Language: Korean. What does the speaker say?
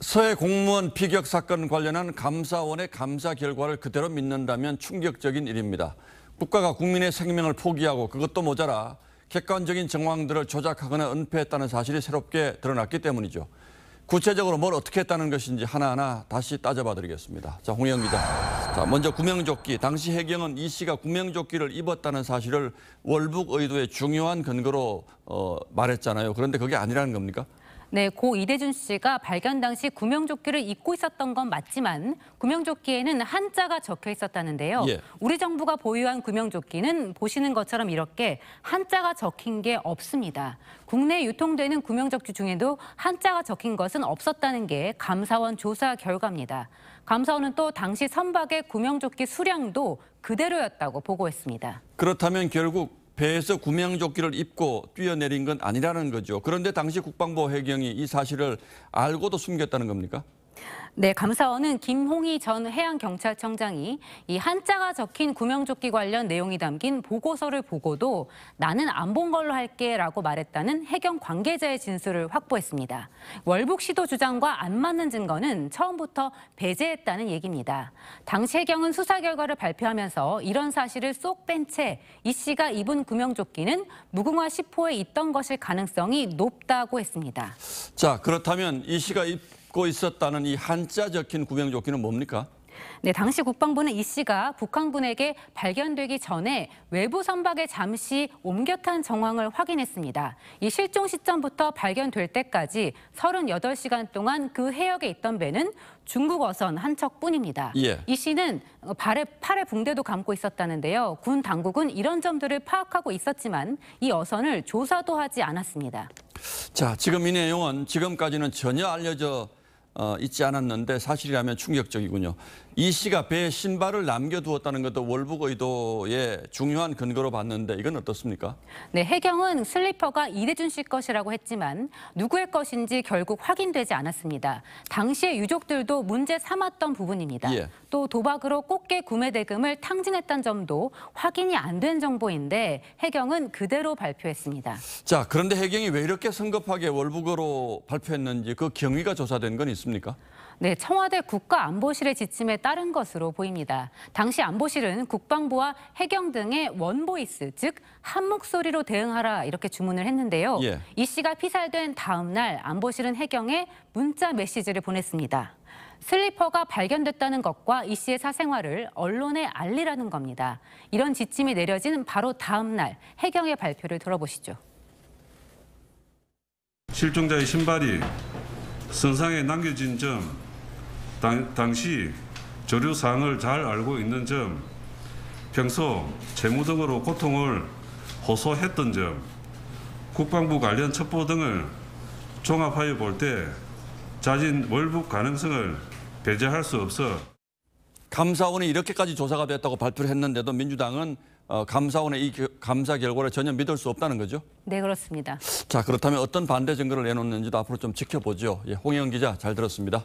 서해 공무원 피격 사건 관련한 감사원의 감사 결과를 그대로 믿는다면 충격적인 일입니다. 국가가 국민의 생명을 포기하고 그것도 모자라 객관적인 정황들을 조작하거나 은폐했다는 사실이 새롭게 드러났기 때문이죠. 구체적으로 뭘 어떻게 했다는 것인지 하나하나 다시 따져봐드리겠습니다. 자, 홍영 기자. 자, 먼저 구명조끼. 당시 해경은 이 씨가 구명조끼를 입었다는 사실을 월북 의도의 중요한 근거로 어, 말했잖아요. 그런데 그게 아니라는 겁니까? 네, 고 이대준 씨가 발견 당시 구명조끼를 입고 있었던 건 맞지만 구명조끼에는 한자가 적혀 있었다는데요. 예. 우리 정부가 보유한 구명조끼는 보시는 것처럼 이렇게 한자가 적힌 게 없습니다. 국내 유통되는 구명조끼 중에도 한자가 적힌 것은 없었다는 게 감사원 조사 결과입니다. 감사원은 또 당시 선박의 구명조끼 수량도 그대로였다고 보고했습니다. 그렇다면 결국 배에서 구명조끼를 입고 뛰어내린 건 아니라는 거죠. 그런데 당시 국방부 해경이 이 사실을 알고도 숨겼다는 겁니까? 네, 감사원은 김홍희 전 해양경찰청장이 이 한자가 적힌 구명조끼 관련 내용이 담긴 보고서를 보고도 나는 안 본 걸로 할게 라고 말했다는 해경 관계자의 진술을 확보했습니다. 월북 시도 주장과 안 맞는 증거는 처음부터 배제했다는 얘기입니다. 당시 해경은 수사 결과를 발표하면서 이런 사실을 쏙 뺀 채 이 씨가 입은 구명조끼는 무궁화 10호에 있던 것일 가능성이 높다고 했습니다. 자, 그렇다면 이 씨가 입 갖고 있었다는 이 한자 적힌 구명조끼는 뭡니까? 네, 당시 국방부는 이 씨가 북한군에게 발견되기 전에 외부 선박에 잠시 옮겨 탄 정황을 확인했습니다. 이 실종 시점부터 발견될 때까지 38시간 동안 그 해역에 있던 배는 중국 어선 한 척뿐입니다. 예. 이 씨는 발에 팔에 붕대도 감고 있었다는데요. 군 당국은 이런 점들을 파악하고 있었지만 이 어선을 조사도 하지 않았습니다. 자, 지금 이 내용은 지금까지는 전혀 알려져 어, 있지 않았는데 사실이라면 충격적이군요. 이 씨가 배에 신발을 남겨두었다는 것도 월북 의도의 중요한 근거로 봤는데 이건 어떻습니까? 네, 해경은 슬리퍼가 이대준 씨 것이라고 했지만 누구의 것인지 결국 확인되지 않았습니다. 당시에 유족들도 문제 삼았던 부분입니다. 예. 또 도박으로 꽃게 구매 대금을 탕진했던 점도 확인이 안 된 정보인데 해경은 그대로 발표했습니다. 자, 그런데 해경이 왜 이렇게 성급하게 월북으로 발표했는지 그 경위가 조사된 건 있습니다. 있습니까? 네, 청와대 국가안보실의 지침에 따른 것으로 보입니다. 당시 안보실은 국방부와 해경 등의 원보이스, 즉 한 목소리로 대응하라 이렇게 주문을 했는데요. 예. 이 씨가 피살된 다음 날 안보실은 해경에 문자 메시지를 보냈습니다. 슬리퍼가 발견됐다는 것과 이 씨의 사생활을 언론에 알리라는 겁니다. 이런 지침이 내려진 바로 다음 날 해경의 발표를 들어보시죠. 실종자의 신발이 선상에 남겨진 점, 당, 당시 조류 사항을 잘 알고 있는 점, 평소 재무 등으로 고통을 호소했던 점, 국방부 관련 첩보 등을 종합하여 볼 때 자진 월북 가능성을 배제할 수 없어 감사원이 이렇게까지 조사가 됐다고 발표를 했는데도 민주당은 어, 감사원의 이 감사 결과를 전혀 믿을 수 없다는 거죠? 네, 그렇습니다. 자, 그렇다면 어떤 반대 증거를 내놓는지도 앞으로 좀 지켜보죠. 예, 홍혜영 기자 잘 들었습니다.